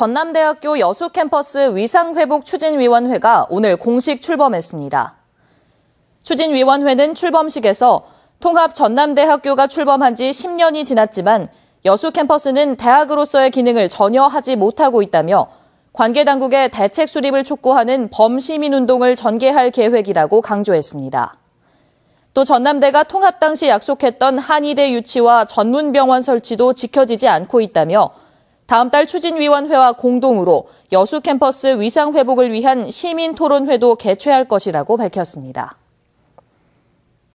전남대학교 여수 캠퍼스 위상회복 추진위원회가 오늘 공식 출범했습니다. 추진위원회는 출범식에서 통합 전남대학교가 출범한 지 10년이 지났지만 여수 캠퍼스는 대학으로서의 기능을 전혀 하지 못하고 있다며 관계 당국의 대책 수립을 촉구하는 범시민운동을 전개할 계획이라고 강조했습니다. 또 전남대가 통합 당시 약속했던 한의대 유치와 전문병원 설치도 지켜지지 않고 있다며 다음 달 추진위원회와 공동으로 여수 캠퍼스 위상 회복을 위한 시민 토론회도 개최할 것이라고 밝혔습니다.